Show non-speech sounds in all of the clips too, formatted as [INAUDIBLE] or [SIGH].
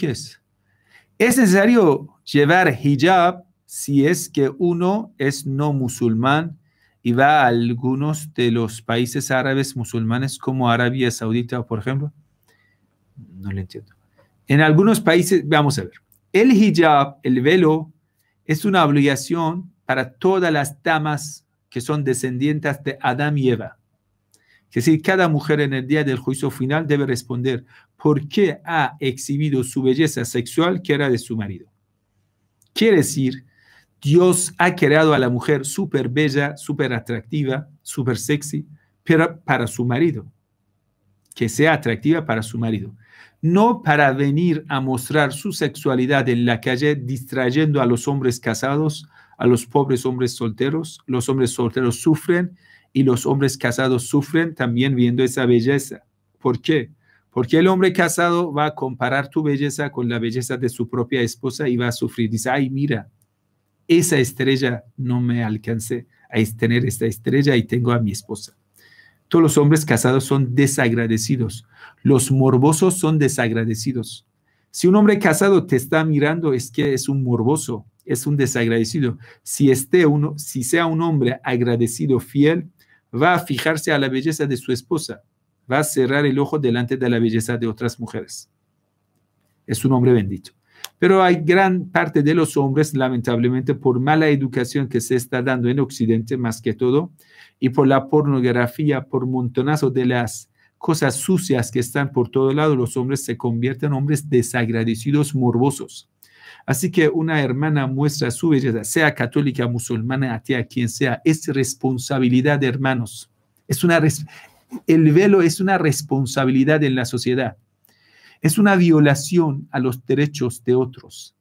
es? Es necesario llevar hijab si es que uno es no musulmán y va a algunos de los países árabes musulmanes como Arabia Saudita, por ejemplo. No lo entiendo. En algunos países, vamos a ver, el hijab, el velo, es una obligación para todas las damas que son descendientes de Adán y Eva. Es decir, cada mujer en el día del juicio final debe responder por qué ha exhibido su belleza sexual que era de su marido. Quiere decir, Dios ha creado a la mujer súper bella, súper atractiva, súper sexy, pero para su marido. Que sea atractiva para su marido. No para venir a mostrar su sexualidad en la calle distrayendo a los hombres casados, a los pobres hombres solteros. Los hombres solteros sufren y los hombres casados sufren también viendo esa belleza. ¿Por qué? Porque el hombre casado va a comparar tu belleza con la belleza de su propia esposa y va a sufrir. Dice, ay, mira, esa estrella no me alcancé a tener esta estrella y tengo a mi esposa. Todos los hombres casados son desagradecidos. Los morbosos son desagradecidos. Si un hombre casado te está mirando, es que es un morboso, es un desagradecido. Si, esté uno, si sea un hombre agradecido, fiel, va a fijarse a la belleza de su esposa, va a cerrar el ojo delante de la belleza de otras mujeres. Es un hombre bendito. Pero hay gran parte de los hombres, lamentablemente, por mala educación que se está dando en Occidente más que todo, y por la pornografía, por montonazo de las cosas sucias que están por todo lado, los hombres se convierten en hombres desagradecidos, morbosos. Así que una hermana muestra su belleza, sea católica, musulmana, atea, quien sea, es responsabilidad de hermanos. Es una el velo es una responsabilidad en la sociedad. Es una violación a los derechos de otros.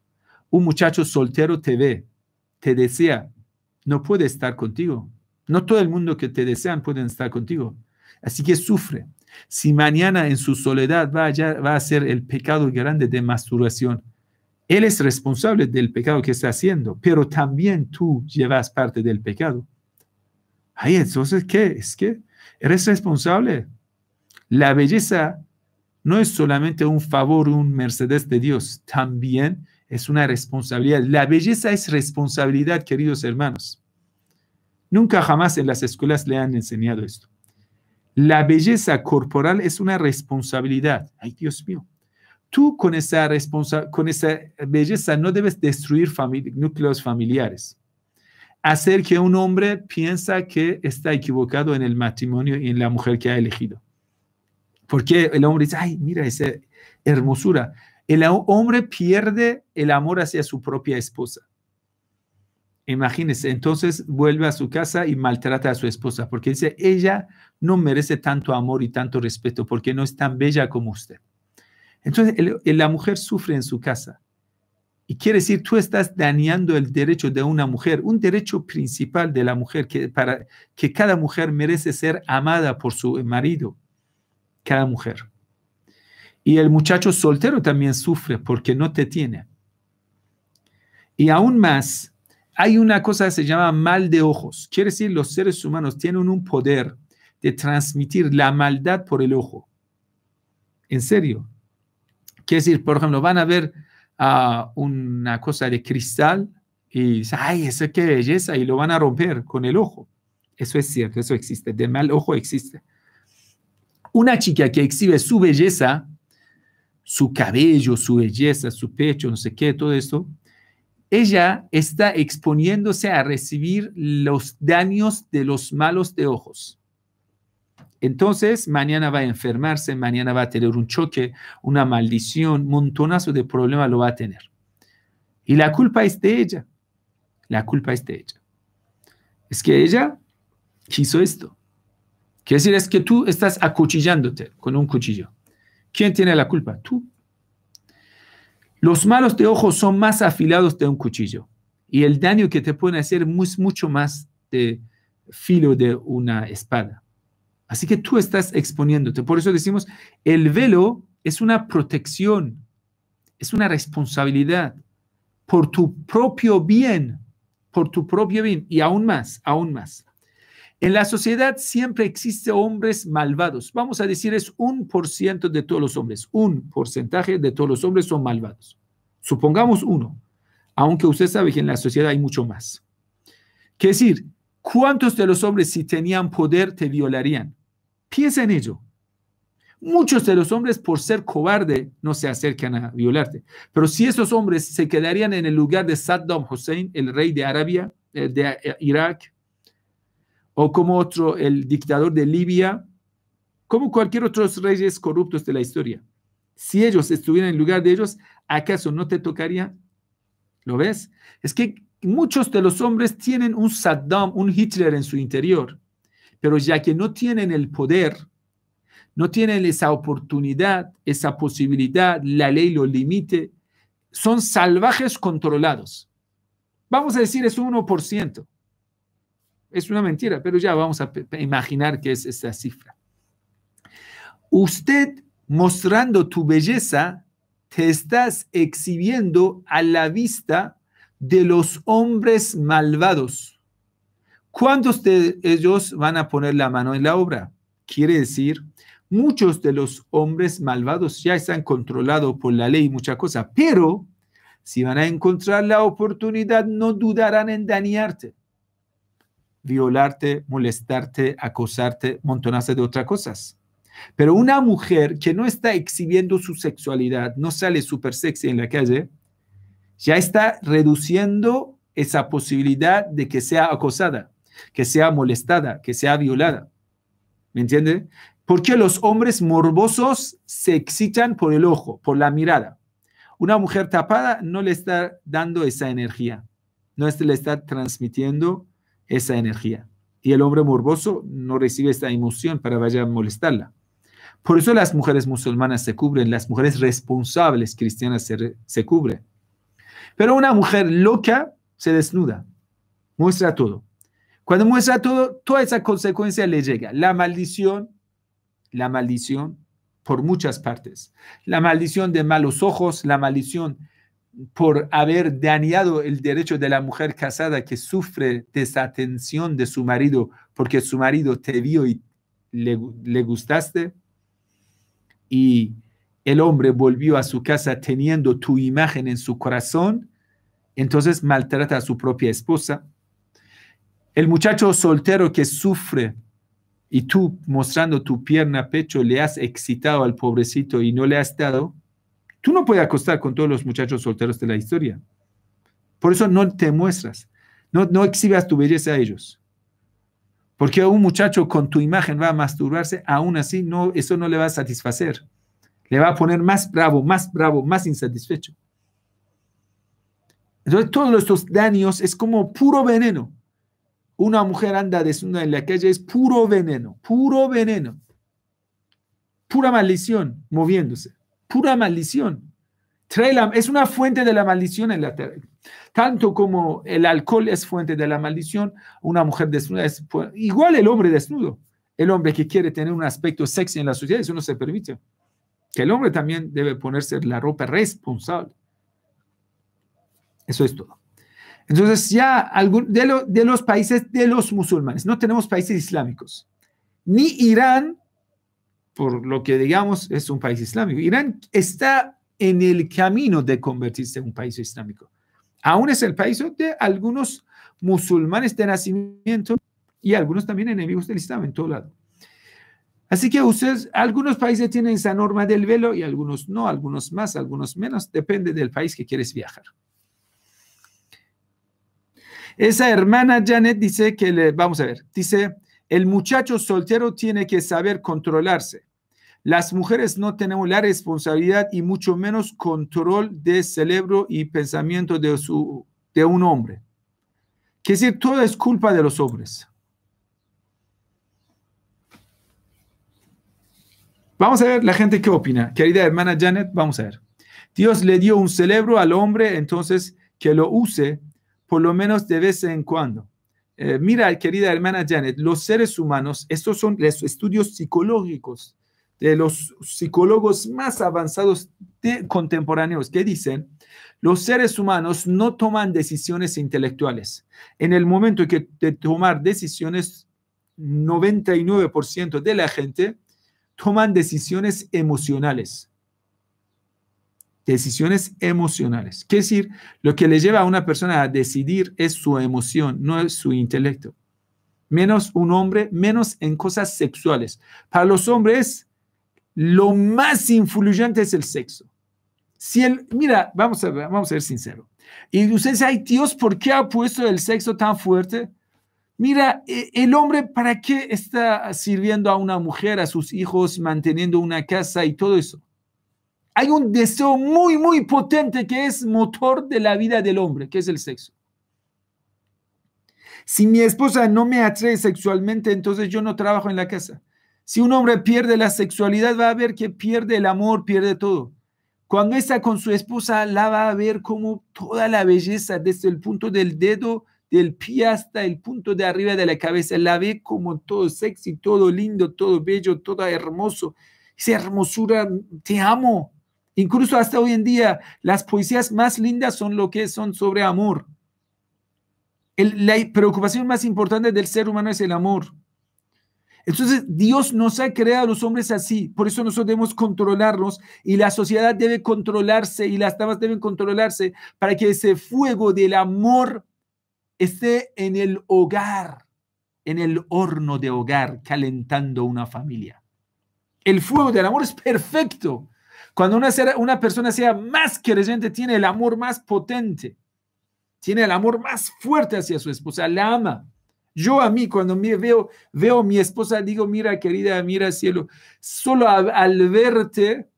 Un muchacho soltero te ve, te desea, no puede estar contigo. No todo el mundo que te desean pueden estar contigo. Así que sufre. Si mañana en su soledad va a, va a ser el pecado grande de masturbación, él es responsable del pecado que está haciendo, pero también tú llevas parte del pecado. Ay, entonces, ¿qué? Es que eres responsable. La belleza no es solamente un favor, un Mercedes de Dios, también es una responsabilidad. La belleza es responsabilidad, queridos hermanos. Nunca jamás en las escuelas le han enseñado esto. La belleza corporal es una responsabilidad. Ay, Dios mío tú con esa, con esa belleza no debes destruir núcleos familiares. Hacer que un hombre piensa que está equivocado en el matrimonio y en la mujer que ha elegido. Porque el hombre dice, ay, mira esa hermosura. El hombre pierde el amor hacia su propia esposa. Imagínese, entonces vuelve a su casa y maltrata a su esposa porque dice, ella no merece tanto amor y tanto respeto porque no es tan bella como usted. Entonces la mujer sufre en su casa. Y quiere decir, tú estás dañando el derecho de una mujer, un derecho principal de la mujer, que, para, que cada mujer merece ser amada por su marido, cada mujer. Y el muchacho soltero también sufre porque no te tiene. Y aún más, hay una cosa que se llama mal de ojos. Quiere decir, los seres humanos tienen un poder de transmitir la maldad por el ojo. En serio, Quiere decir, por ejemplo, van a ver una cosa de cristal y ay, eso qué belleza, y lo van a romper con el ojo. Eso es cierto, eso existe, de mal ojo existe. Una chica que exhibe su belleza, su cabello, su belleza, su pecho, no sé qué, todo eso, ella está exponiéndose a recibir los daños de los malos de ojos. Entonces, mañana va a enfermarse, mañana va a tener un choque, una maldición, montonazo de problemas lo va a tener. Y la culpa es de ella. La culpa es de ella. Es que ella hizo esto. Quiere decir, es que tú estás acuchillándote con un cuchillo. ¿Quién tiene la culpa? Tú. Los malos de ojos son más afilados de un cuchillo. Y el daño que te pueden hacer es mucho más de filo de una espada. Así que tú estás exponiéndote. Por eso decimos, el velo es una protección, es una responsabilidad por tu propio bien, por tu propio bien y aún más, aún más. En la sociedad siempre existe hombres malvados. Vamos a decir, es un por ciento de todos los hombres. Un porcentaje de todos los hombres son malvados. Supongamos uno, aunque usted sabe que en la sociedad hay mucho más. Quiere decir, ¿cuántos de los hombres si tenían poder te violarían? Piensa en ello. Muchos de los hombres, por ser cobarde, no se acercan a violarte. Pero si esos hombres se quedarían en el lugar de Saddam Hussein, el rey de Arabia, eh, de eh, Irak, o como otro, el dictador de Libia, como cualquier otro reyes corruptos de la historia, si ellos estuvieran en lugar de ellos, ¿acaso no te tocaría? ¿Lo ves? Es que muchos de los hombres tienen un Saddam, un Hitler en su interior. Pero ya que no tienen el poder, no tienen esa oportunidad, esa posibilidad, la ley lo limite, son salvajes controlados. Vamos a decir es un 1%. Es una mentira, pero ya vamos a imaginar que es esa cifra. Usted mostrando tu belleza, te estás exhibiendo a la vista de los hombres malvados. ¿Cuántos de ellos van a poner la mano en la obra? Quiere decir, muchos de los hombres malvados ya están controlados por la ley y muchas cosas, pero si van a encontrar la oportunidad, no dudarán en dañarte, violarte, molestarte, acosarte, montonarse de otras cosas. Pero una mujer que no está exhibiendo su sexualidad, no sale súper sexy en la calle, ya está reduciendo esa posibilidad de que sea acosada que sea molestada, que sea violada. ¿Me entiende? Porque los hombres morbosos se excitan por el ojo, por la mirada. Una mujer tapada no le está dando esa energía, no le está transmitiendo esa energía. Y el hombre morboso no recibe esa emoción para vaya a molestarla. Por eso las mujeres musulmanas se cubren, las mujeres responsables cristianas se, se cubren. Pero una mujer loca se desnuda, muestra todo. Cuando muestra todo, toda esa consecuencia le llega la maldición, la maldición por muchas partes, la maldición de malos ojos, la maldición por haber dañado el derecho de la mujer casada que sufre desatención de su marido porque su marido te vio y le gustaste. Y el hombre volvió a su casa teniendo tu imagen en su corazón, entonces maltrata a su propia esposa. El muchacho soltero que sufre y tú mostrando tu pierna, pecho, le has excitado al pobrecito y no le has dado, tú no puedes acostar con todos los muchachos solteros de la historia. Por eso no te muestras, no, exhibas tu belleza a ellos. Porque un muchacho con tu imagen va a masturbarse, aún así no, eso no le va a satisfacer. Le va a poner más bravo, más bravo, más insatisfecho. Entonces todos estos daños es como puro veneno. Una mujer anda desnuda en la calle, es puro veneno, puro veneno, pura maldición moviéndose, pura maldición. es una fuente de la maldición en la tierra. Tanto como el alcohol es fuente de la maldición, una mujer desnuda es igual el hombre desnudo. El hombre que quiere tener un aspecto sexy en la sociedad, eso no se permite. Que el hombre también debe ponerse la ropa responsable. Eso es todo. Entonces ya de, de los países de los musulmanes, no tenemos países islámicos, ni Irán, por lo que digamos es un país islámico. Irán está en el camino de convertirse en un país islámico. Aún es el país de algunos musulmanes de nacimiento y algunos también enemigos del Islam en todo lado. Así que ustedes, algunos países tienen esa norma del velo y algunos no, algunos más, algunos menos, depende del país que quieres viajar. Esa hermana Janet dice que le, vamos a ver, dice, el muchacho soltero tiene que saber controlarse. Las mujeres no tenemos la responsabilidad y mucho menos control de cerebro y pensamiento de, su, de un hombre. Quiere decir, todo es culpa de los hombres. Vamos a ver la gente qué opina. Querida hermana Janet, vamos a ver. Dios le dio un cerebro al hombre, entonces que lo use por lo menos de vez en cuando. Eh, mira, querida hermana Janet, los seres humanos, estos son los estudios psicológicos de los psicólogos más avanzados contemporáneos que dicen, los seres humanos no toman decisiones intelectuales. En el momento de tomar decisiones, 99% de la gente toman decisiones emocionales decisiones emocionales. es decir, lo que le lleva a una persona a decidir es su emoción, no es su intelecto. Menos un hombre, menos en cosas sexuales. Para los hombres, lo más influyente es el sexo. Si el, mira, vamos a, vamos a ser sincero. Y ustedes, ay Dios, ¿por qué ha puesto el sexo tan fuerte? Mira, e, el hombre, ¿para qué está sirviendo a una mujer, a sus hijos, manteniendo una casa y todo eso? hay un deseo muy, muy potente que es motor de la vida del hombre, que es el sexo. Si mi esposa no me atrae sexualmente, entonces yo no trabajo en la casa. Si un hombre pierde la sexualidad, va a ver que pierde el amor, pierde todo. Cuando está con su esposa, la va a ver como toda la belleza, desde el punto del dedo, del pie hasta el punto de arriba de la cabeza. La ve como todo sexy, todo lindo, todo bello, todo hermoso. Esa hermosura, te amo. Incluso hasta hoy en día, las poesías más lindas son lo que son sobre amor. la preocupación más importante del ser humano es el amor. Entonces, Dios nos ha creado a los hombres así, por eso nosotros debemos controlarnos y la sociedad debe controlarse y las damas deben controlarse para que ese fuego del amor esté en el hogar, en el horno de hogar, calentando una familia. El fuego del amor es perfecto, cuando una, una persona sea más creyente, tiene el amor más potente, tiene el amor más fuerte hacia su esposa, la ama. Yo a mí, cuando me veo, veo a mi esposa, digo, mira querida, mira cielo, solo al, verte,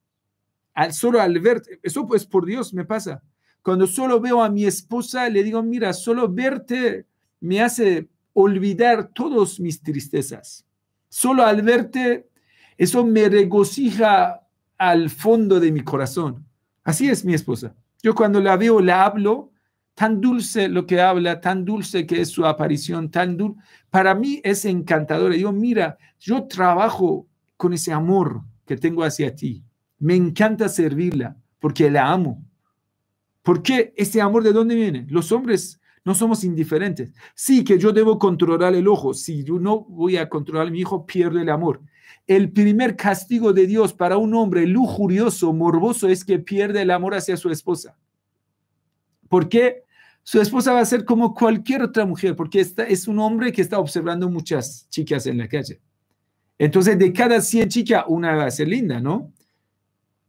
al, solo al verte, eso pues por Dios me pasa. Cuando solo veo a mi esposa, le digo, mira, solo verte me hace olvidar todas mis tristezas. Solo al verte, eso me regocija al fondo de mi corazón. Así es mi esposa. Yo cuando la veo, la hablo, tan dulce lo que habla, tan dulce que es su aparición, tan dulce. Para mí es encantadora. Yo, mira, yo trabajo con ese amor que tengo hacia ti. Me encanta servirla porque la amo. ¿Por qué ese amor de dónde viene? Los hombres no somos indiferentes. Sí, que yo debo controlar el ojo. Si yo no voy a controlar a mi hijo, pierdo el amor. El primer castigo de Dios para un hombre lujurioso, morboso, es que pierde el amor hacia su esposa. ¿Por qué? Su esposa va a ser como cualquier otra mujer, porque es un hombre que está observando muchas chicas en la calle. Entonces, de cada 100 chicas, una va a ser linda, ¿no?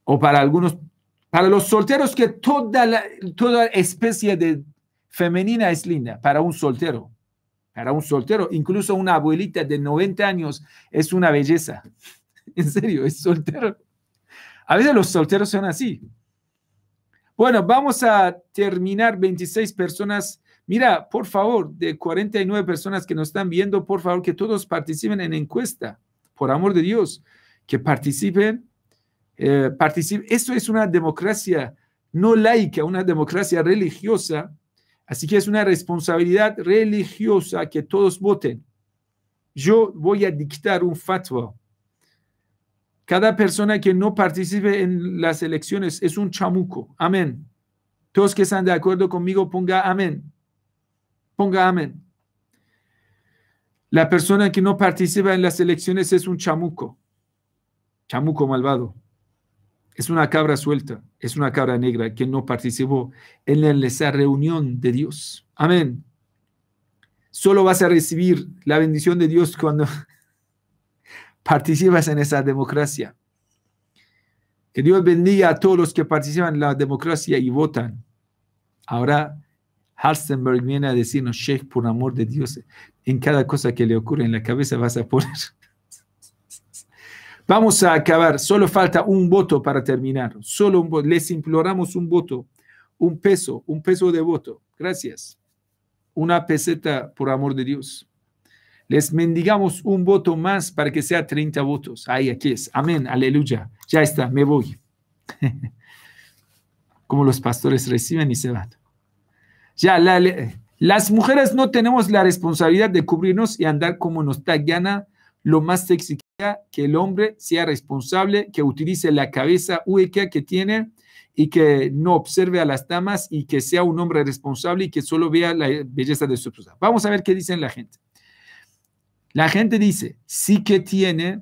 O para algunos, para los solteros, que toda, la, toda especie de femenina es linda, para un soltero. Era un soltero, incluso una abuelita de 90 años es una belleza. [LAUGHS] En serio, es soltero. A veces los solteros son así. Bueno, vamos a terminar 26 personas. Mira, por favor, de 49 personas que nos están viendo, por favor, que todos participen en encuesta, por amor de Dios, que participen. Eh, participen. Esto es una democracia no laica, una democracia religiosa Así que es una responsabilidad religiosa que todos voten. Yo voy a dictar un fatwa. Cada persona que no participe en las elecciones es un chamuco. Amén. Todos que están de acuerdo conmigo, ponga amén. Ponga amén. La persona que no participa en las elecciones es un chamuco. Chamuco malvado. Es una cabra suelta es una cabra negra que no participó en esa reunión de Dios. Amén. Solo vas a recibir la bendición de Dios cuando [LAUGHS] participas en esa democracia. Que Dios bendiga a todos los que participan en la democracia y votan. Ahora Halstenberg viene a decirnos, Sheikh, por amor de Dios, en cada cosa que le ocurre en la cabeza vas a poner Vamos a acabar, solo falta un voto para terminar, solo un voto. Les imploramos un voto, un peso, un peso de voto. Gracias. Una peseta, por amor de Dios. Les mendigamos un voto más para que sea 30 votos. Ahí, aquí es. Amén, aleluya. Ya está, me voy. [LAUGHS] Como los pastores reciben y se van. Ya, las mujeres no tenemos la responsabilidad de cubrirnos y andar como nos da gana lo más sexy que el hombre sea responsable, que utilice la cabeza hueca que tiene y que no observe a las damas y que sea un hombre responsable y que solo vea la belleza de su esposa. Vamos a ver qué dicen la gente. La gente dice, sí que tiene,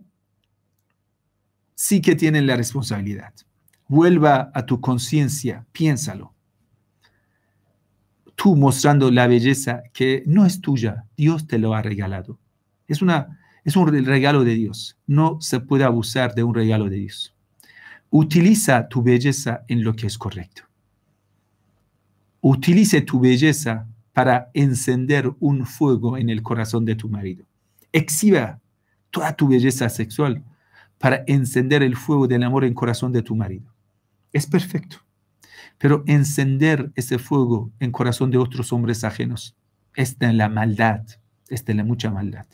sí que tiene la responsabilidad. Vuelva a tu conciencia, piénsalo. Tú mostrando la belleza que no es tuya, Dios te lo ha regalado. Es una es un regalo de Dios. No se puede abusar de un regalo de Dios. Utiliza tu belleza en lo que es correcto. Utilice tu belleza para encender un fuego en el corazón de tu marido. Exhiba toda tu belleza sexual para encender el fuego del amor en el corazón de tu marido. Es perfecto. Pero encender ese fuego en el corazón de otros hombres ajenos está en la maldad, está en la mucha maldad.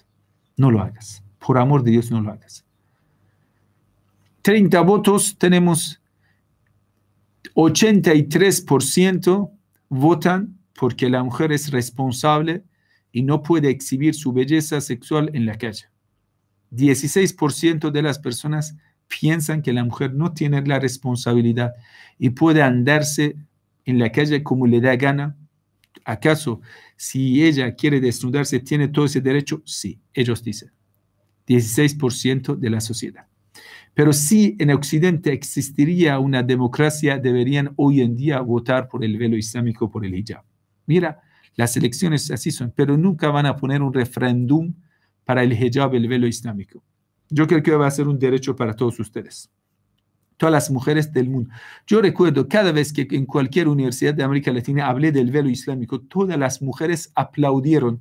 No lo hagas. Por amor de Dios, no lo hagas. 30 votos tenemos 83% votan porque la mujer es responsable y no puede exhibir su belleza sexual en la calle. 16% de las personas piensan que la mujer no tiene la responsabilidad y puede andarse en la calle como le da gana ¿Acaso si ella quiere desnudarse, tiene todo ese derecho? Sí, ellos dicen. 16% de la sociedad. Pero si en Occidente existiría una democracia, deberían hoy en día votar por el velo islámico, por el hijab. Mira, las elecciones así son, pero nunca van a poner un referéndum para el hijab, el velo islámico. Yo creo que va a ser un derecho para todos ustedes todas las mujeres del mundo. Yo recuerdo cada vez que en cualquier universidad de América Latina hablé del velo islámico, todas las mujeres aplaudieron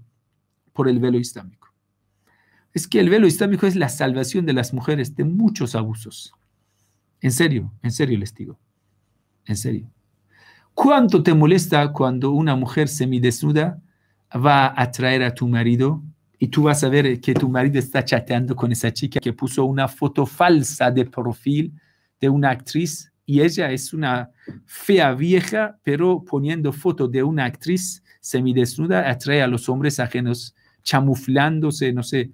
por el velo islámico. Es que el velo islámico es la salvación de las mujeres de muchos abusos. En serio, en serio les digo. En serio. ¿Cuánto te molesta cuando una mujer semidesnuda va a traer a tu marido y tú vas a ver que tu marido está chateando con esa chica que puso una foto falsa de perfil de una actriz y ella es una fea vieja, pero poniendo foto de una actriz semidesnuda atrae a los hombres ajenos, chamuflándose, no sé,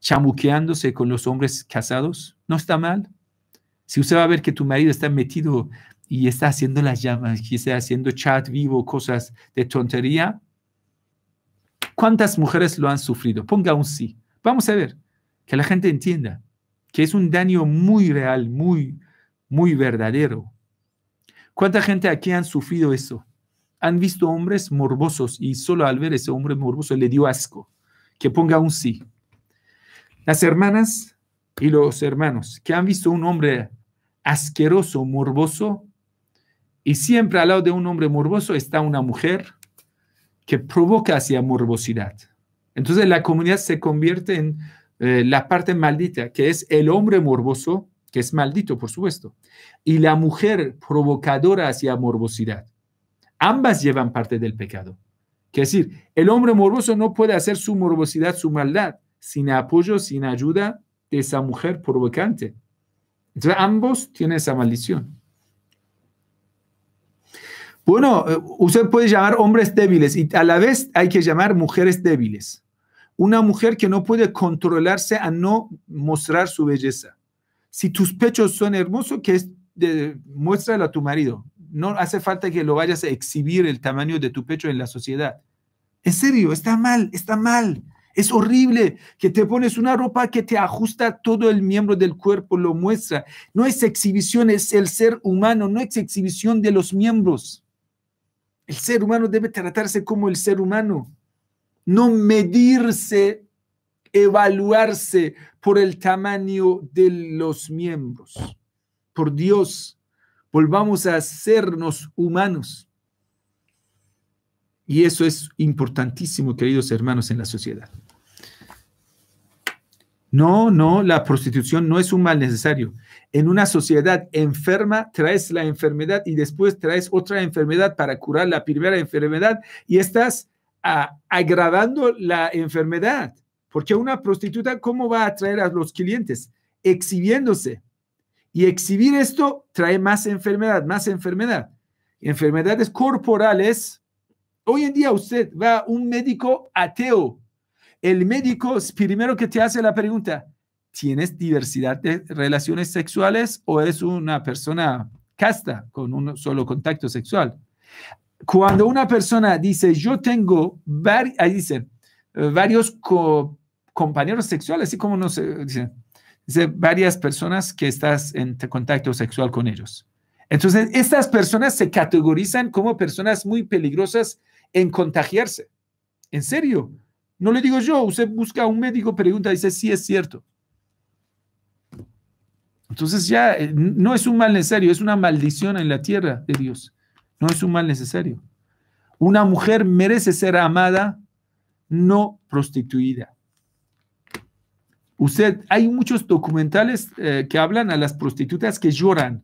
chamuqueándose con los hombres casados. No está mal. Si usted va a ver que tu marido está metido y está haciendo las llamas, y está haciendo chat vivo, cosas de tontería, ¿cuántas mujeres lo han sufrido? Ponga un sí. Vamos a ver, que la gente entienda que es un daño muy real, muy muy verdadero. ¿Cuánta gente aquí han sufrido eso? Han visto hombres morbosos y solo al ver ese hombre morboso le dio asco. Que ponga un sí. Las hermanas y los hermanos que han visto un hombre asqueroso, morboso, y siempre al lado de un hombre morboso está una mujer que provoca hacia morbosidad. Entonces la comunidad se convierte en eh, la parte maldita, que es el hombre morboso que es maldito, por supuesto, y la mujer provocadora hacia morbosidad. Ambas llevan parte del pecado. Es decir, el hombre morboso no puede hacer su morbosidad, su maldad, sin apoyo, sin ayuda de esa mujer provocante. Entonces, ambos tienen esa maldición. Bueno, eh, usted puede llamar hombres débiles y a la vez hay que llamar mujeres débiles. Una mujer que no puede controlarse a no mostrar su belleza si tus pechos son hermosos, que es de, muéstralo a tu marido. No hace falta que lo vayas a exhibir el tamaño de tu pecho en la sociedad. En serio, está mal, está mal. Es horrible que te pones una ropa que te ajusta todo el miembro del cuerpo, lo muestra. No es exhibición, es el ser humano, no es exhibición de los miembros. El ser humano debe tratarse como el ser humano, no medirse evaluarse por el tamaño de los miembros. Por Dios, volvamos a hacernos humanos. Y eso es importantísimo, queridos hermanos, en la sociedad. No, no, la prostitución no es un mal necesario. En una sociedad enferma traes la enfermedad y después traes otra enfermedad para curar la primera enfermedad y estás ah, agravando la enfermedad. Porque una prostituta, ¿cómo va a atraer a los clientes? Exhibiéndose. Y exhibir esto trae más enfermedad, más enfermedad. Enfermedades corporales. Hoy en día usted va a un médico ateo. El médico es primero que te hace la pregunta, ¿tienes diversidad de relaciones sexuales o es una persona casta con un solo contacto sexual? Cuando una persona dice, yo tengo, varios, dicen, varios compañeros sexuales, así como nos sé, eh, dice varias personas que estás en contacto sexual con ellos. Entonces, estas personas se categorizan como personas muy peligrosas en contagiarse. En serio, no le digo yo, usted busca a un médico, pregunta, dice, sí es cierto. Entonces ya eh, no es un mal necesario, es una maldición en la tierra de Dios. No es un mal necesario. Una mujer merece ser amada, no prostituida. Usted, hay muchos documentales eh, que hablan a las prostitutas que lloran.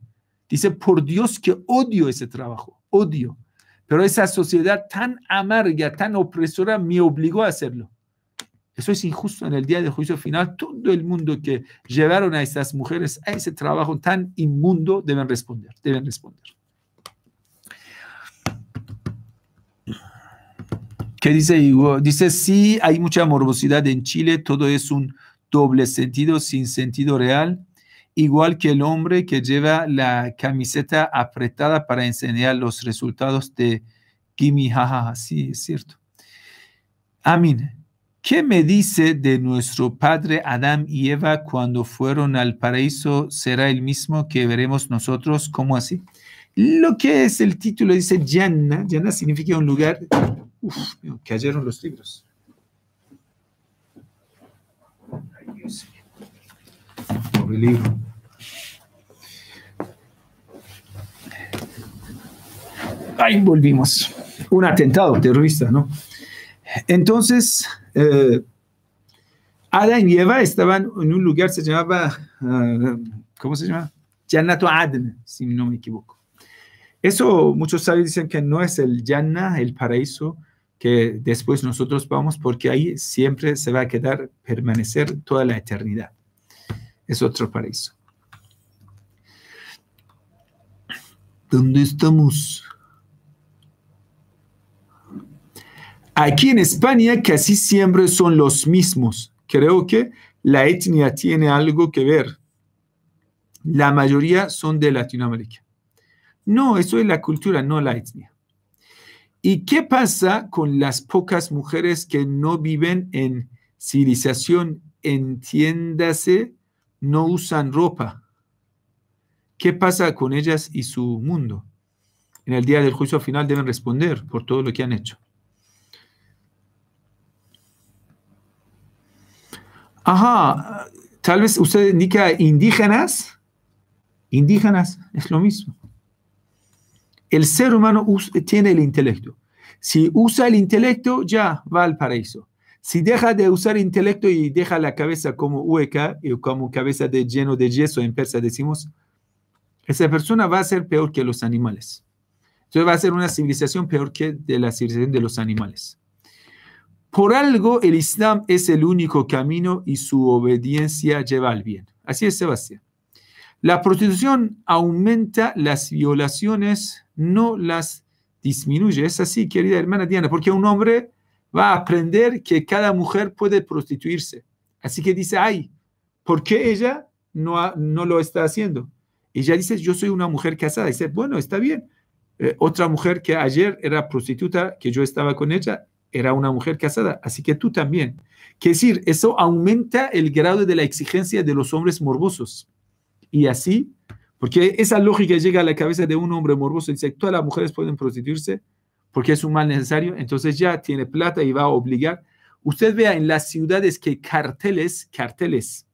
Dice, por Dios que odio ese trabajo, odio. Pero esa sociedad tan amarga, tan opresora, me obligó a hacerlo. Eso es injusto en el día de juicio final. Todo el mundo que llevaron a esas mujeres a ese trabajo tan inmundo deben responder, deben responder. ¿Qué dice Dice, sí, hay mucha morbosidad en Chile, todo es un doble sentido sin sentido real, igual que el hombre que lleva la camiseta apretada para enseñar los resultados de Kimi jajaja, Sí, es cierto. Amin, ¿qué me dice de nuestro padre Adán y Eva cuando fueron al paraíso? ¿Será el mismo que veremos nosotros? ¿Cómo así? Lo que es el título dice Yanna. Yanna significa un lugar. Uf, cayeron los libros. Ahí volvimos. Un atentado terrorista, ¿no? Entonces, eh, Adán y Eva estaban en un lugar, se llamaba, eh, ¿cómo se llama? Yanato Adn, si no me equivoco. Eso muchos sabios dicen que no es el Yanna, el paraíso, que después nosotros vamos, porque ahí siempre se va a quedar, permanecer toda la eternidad. Es otro paraíso. ¿Dónde estamos? Aquí en España casi siempre son los mismos. Creo que la etnia tiene algo que ver. La mayoría son de Latinoamérica. No, eso es la cultura, no la etnia. ¿Y qué pasa con las pocas mujeres que no viven en civilización? Entiéndase, no usan ropa. ¿Qué pasa con ellas y su mundo? En el día del juicio final deben responder por todo lo que han hecho. Ajá, tal vez usted indica indígenas. Indígenas es lo mismo. El ser humano tiene el intelecto. Si usa el intelecto, ya va al paraíso. Si deja de usar intelecto y deja la cabeza como hueca y eh, como cabeza de lleno de yeso, en persa decimos, esa persona va a ser peor que los animales. Entonces va a ser una civilización peor que de la civilización de los animales. Por algo el Islam es el único camino y su obediencia lleva al bien. Así es, Sebastián. La prostitución aumenta las violaciones no las disminuye. Es así, querida hermana Diana, porque un hombre va a aprender que cada mujer puede prostituirse. Así que dice, ay, ¿por qué ella no, no lo está haciendo? Ella dice, yo soy una mujer casada. Dice, bueno, está bien. Eh, otra mujer que ayer era prostituta, que yo estaba con ella, era una mujer casada, así que tú también. Quiere decir, eso aumenta el grado de la exigencia de los hombres morbosos. Y así porque esa lógica llega a la cabeza de un hombre morboso y dice, todas las mujeres pueden prostituirse porque es un mal necesario, entonces ya tiene plata y va a obligar. Usted vea en las ciudades que carteles, carteles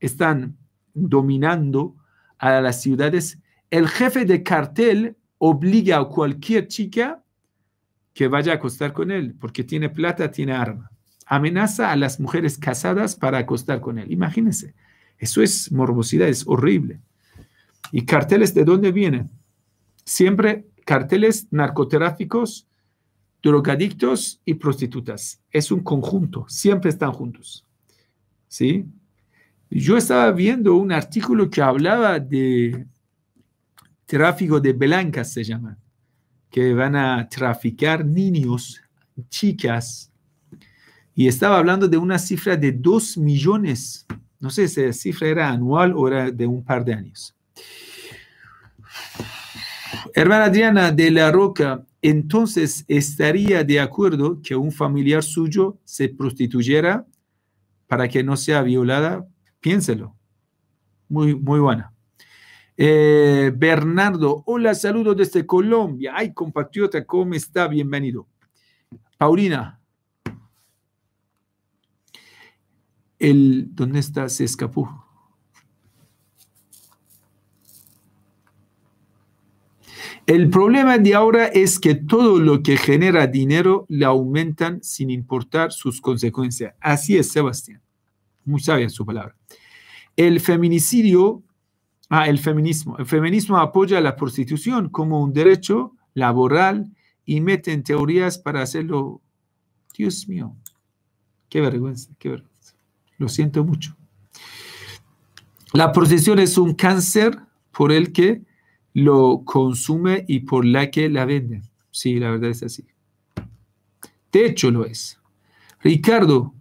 están dominando a las ciudades, el jefe de cartel obliga a cualquier chica que vaya a acostar con él, porque tiene plata, tiene arma. Amenaza a las mujeres casadas para acostar con él. Imagínense, eso es morbosidad, es horrible. ¿Y carteles de dónde vienen? Siempre carteles narcotráficos, drogadictos y prostitutas. Es un conjunto, siempre están juntos. ¿Sí? Yo estaba viendo un artículo que hablaba de tráfico de blancas, se llama, que van a traficar niños, chicas, y estaba hablando de una cifra de 2 millones, no sé si la cifra era anual o era de un par de años. Hermana Adriana de la Roca, entonces estaría de acuerdo que un familiar suyo se prostituyera para que no sea violada. Piénselo. Muy, muy buena. Eh, Bernardo, hola, saludos desde Colombia. Ay, compatriota, ¿cómo está? Bienvenido. Paulina. El, ¿Dónde está? Se escapó. El problema de ahora es que todo lo que genera dinero le aumentan sin importar sus consecuencias. Así es, Sebastián. Muy sabia su palabra. El feminicidio, ah, el feminismo. El feminismo apoya la prostitución como un derecho laboral y mete en teorías para hacerlo. Dios mío, qué vergüenza, qué vergüenza. Lo siento mucho. La prostitución es un cáncer por el que lo consume y por la que la vende. Sí, la verdad es así. De hecho lo es. Ricardo